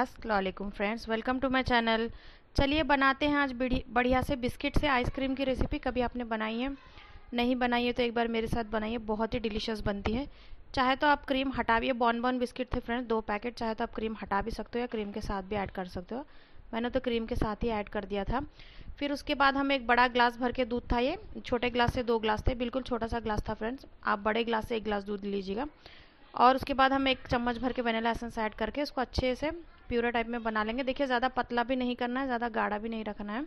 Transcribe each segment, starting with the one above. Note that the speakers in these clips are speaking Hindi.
Aslam friends welcome to my channel चलिए बनाते हैं आज बढ़िया से बिस्किट से आइसक्रीम की रेसिपी कभी आपने बनाई है नहीं बनाई है तो एक बार मेरे साथ बनाइए बहुत ही डिलीशियस बनती है चाहे तो आप क्रीम हटा भी बॉन बॉन बिस्किट थे फ्रेंड्स दो पैकेट चाहे तो आप क्रीम हटा भी सकते हो या क्रीम के साथ भी ऐड कर सकते हो मैंने तो क्रीम के साथ ही ऐड कर दिया था फिर उसके बाद हम एक बड़ा ग्लास भर के दूध था ये छोटे ग्लास से दो ग्लास थे बिल्कुल छोटा सा ग्लास था फ्रेंड्स आप बड़े ग्लास से एक ग्लास दूध लीजिएगा और उसके बाद हम एक चम्मच भर के वनीला एसेंस ऐड करके उसको अच्छे से प्यूरा टाइप में बना लेंगे देखिए ज़्यादा पतला भी नहीं करना है ज़्यादा गाढ़ा भी नहीं रखना है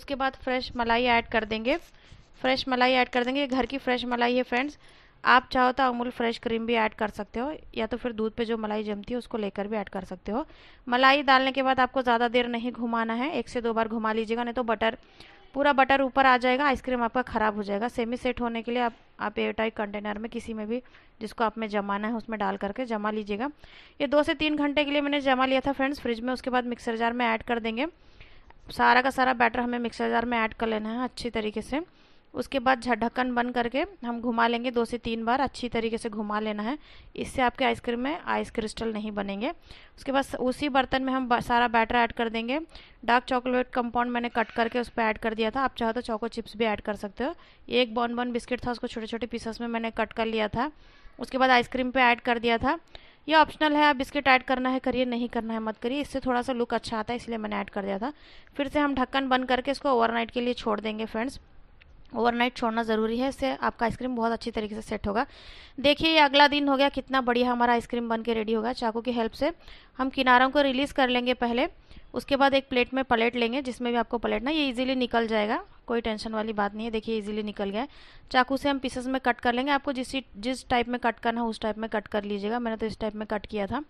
उसके बाद फ्रेश मलाई ऐड कर देंगे फ्रेश मलाई ऐड कर देंगे घर की फ्रेश मलाई है फ्रेंड्स आप चाहो तो अमूल फ्रेश क्रीम भी ऐड कर सकते हो या तो फिर दूध पे जो मलाई जमती है उसको लेकर भी ऐड कर सकते हो मलाई डालने के बाद आपको ज़्यादा देर नहीं घुमाना है एक से दो बार घुमा लीजिएगा नहीं तो बटर पूरा बटर ऊपर आ जाएगा आइसक्रीम आपका ख़राब हो जाएगा सेमी सेट होने के लिए आप आप एयरटाइट कंटेनर में किसी में भी जिसको आप में जमाना है उसमें डाल करके जमा लीजिएगा ये दो से तीन घंटे के लिए मैंने जमा लिया था फ्रेंड्स फ्रिज में उसके बाद मिक्सर जार में ऐड कर देंगे सारा का सारा बैटर हमें मिक्सर जार में ऐड कर लेना है अच्छी तरीके से उसके बाद ढक्कन बंद करके हम घुमा लेंगे दो से तीन बार अच्छी तरीके से घुमा लेना है इससे आपके आइसक्रीम में आइस क्रिस्टल नहीं बनेंगे उसके बाद उसी बर्तन में हम सारा बैटर ऐड कर देंगे डार्क चॉकलेट कंपाउंड मैंने कट करके उस पर ऐड कर दिया था आप चाहो तो चॉको चिप्स भी ऐड कर सकते हो एक बॉन बॉन बिस्किट था उसको छोटे छोटे पीसेस में मैंने कट कर लिया था उसके बाद आइसक्रीम पर ऐड कर दिया था ये ऑप्शनल है आप बिस्किट ऐड करना है करिए नहीं करना है मत करिए इससे थोड़ा सा लुक अच्छा आता है इसलिए मैंने ऐड कर दिया था फिर से हम ढक्कन बंद करके इसको ओवरनाइट के लिए छोड़ देंगे फ्रेंड्स ओवरनाइट छोड़ना ज़रूरी है इससे आपका आइसक्रीम बहुत अच्छी तरीके से सेट होगा देखिए ये अगला दिन हो गया कितना बढ़िया हमारा आइसक्रीम बन के रेडी होगा चाकू की हेल्प से हम किनारों को रिलीज़ कर लेंगे पहले उसके बाद एक प्लेट में पलेट लेंगे जिसमें भी आपको पलेटना ये इजीली निकल जाएगा कोई टेंशन वाली बात नहीं है देखिए इजीली निकल गया है चाकू से हम पीसेस में कट कर लेंगे आपको जिस जिस टाइप में कट करना हो उस टाइप में कट कर लीजिएगा मैंने तो इस टाइप में कट किया था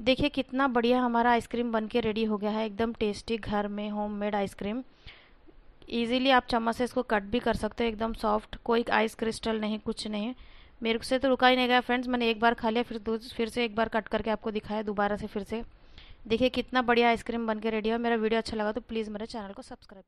देखिए कितना बढ़िया हमारा आइसक्रीम बन के रेडी हो गया है एकदम टेस्टी घर में होम आइसक्रीम ईजिली आप चम्मच से इसको कट भी कर सकते हो एकदम सॉफ्ट कोई आइस क्रिस्टल नहीं कुछ नहीं मेरे से तो रुका ही नहीं गया फ्रेंड्स मैंने एक बार खा लिया फिर फिर से एक बार कट करके आपको दिखाया दोबारा से फिर से देखिए कितना बढ़िया आइसक्रीम बन के रेडी है मेरा वीडियो अच्छा लगा तो प्लीज़ मेरे चैनल को सब्सक्राइब